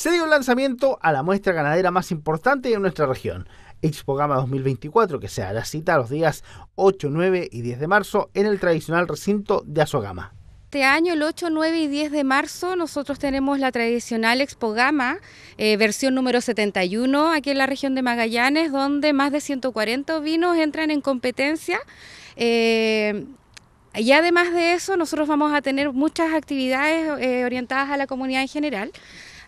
se dio lanzamiento a la muestra ganadera más importante en nuestra región, Expo Gama 2024, que se hará cita los días 8, 9 y 10 de marzo en el tradicional recinto de Azogama. Este año, el 8, 9 y 10 de marzo, nosotros tenemos la tradicional Expo Gama, eh, versión número 71, aquí en la región de Magallanes, donde más de 140 vinos entran en competencia. Eh, y además de eso, nosotros vamos a tener muchas actividades eh, orientadas a la comunidad en general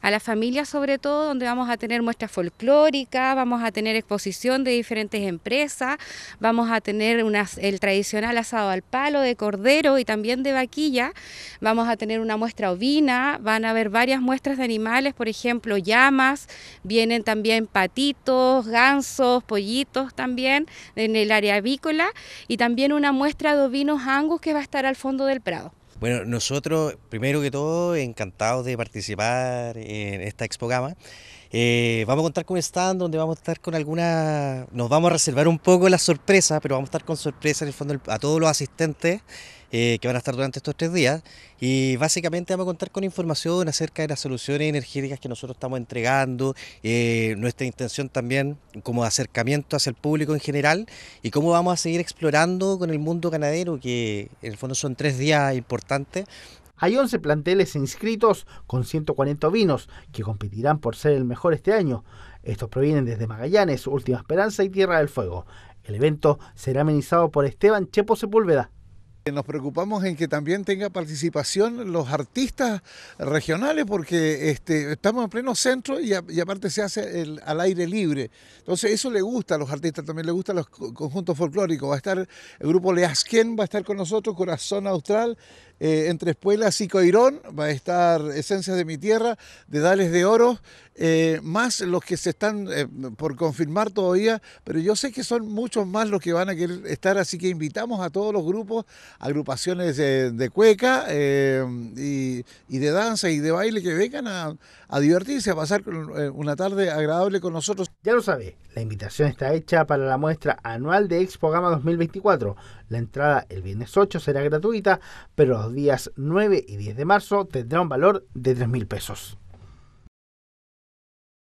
a la familia sobre todo, donde vamos a tener muestras folclóricas, vamos a tener exposición de diferentes empresas, vamos a tener el tradicional asado al palo de cordero y también de vaquilla, vamos a tener una muestra ovina, van a haber varias muestras de animales, por ejemplo, llamas, vienen también patitos, gansos, pollitos también en el área avícola y también una muestra de ovinos angus que va a estar al fondo del prado. Bueno, nosotros, primero que todo, encantados de participar en esta Expo Gama. Eh, vamos a contar con stand, donde vamos a estar con algunas... Nos vamos a reservar un poco la sorpresa, pero vamos a estar con sorpresa en el fondo a todos los asistentes. Eh, que van a estar durante estos tres días. Y básicamente vamos a contar con información acerca de las soluciones energéticas que nosotros estamos entregando, eh, nuestra intención también como acercamiento hacia el público en general y cómo vamos a seguir explorando con el mundo ganadero, que en el fondo son tres días importantes hay 11 planteles inscritos con 140 vinos que competirán por ser el mejor este año. Estos provienen desde Magallanes, Última Esperanza y Tierra del Fuego. El evento será amenizado por Esteban Chepo Sepúlveda. Nos preocupamos en que también tenga participación los artistas regionales porque este, estamos en pleno centro y, aparte se hace al aire libre. Entonces eso le gusta a los artistas, también le gustan los conjuntos folclóricos. Va a estar el grupo Leasquén, va a estar con nosotros, Corazón Austral, eh, entre Espuelas y Coirón, va a estar Esencias de mi Tierra, de Dales de Oro, eh, más los que se están eh, por confirmar todavía, pero yo sé que son muchos más los que van a querer estar, así que invitamos a todos los grupos, agrupaciones de cueca y, de danza y de baile que vengan a, divertirse, a pasar una tarde agradable con nosotros. Ya lo sabe la invitación está hecha para la muestra anual de Expo Gama 2024. La entrada el viernes 8 será gratuita, pero los días 9 y 10 de marzo tendrá un valor de 3.000 pesos.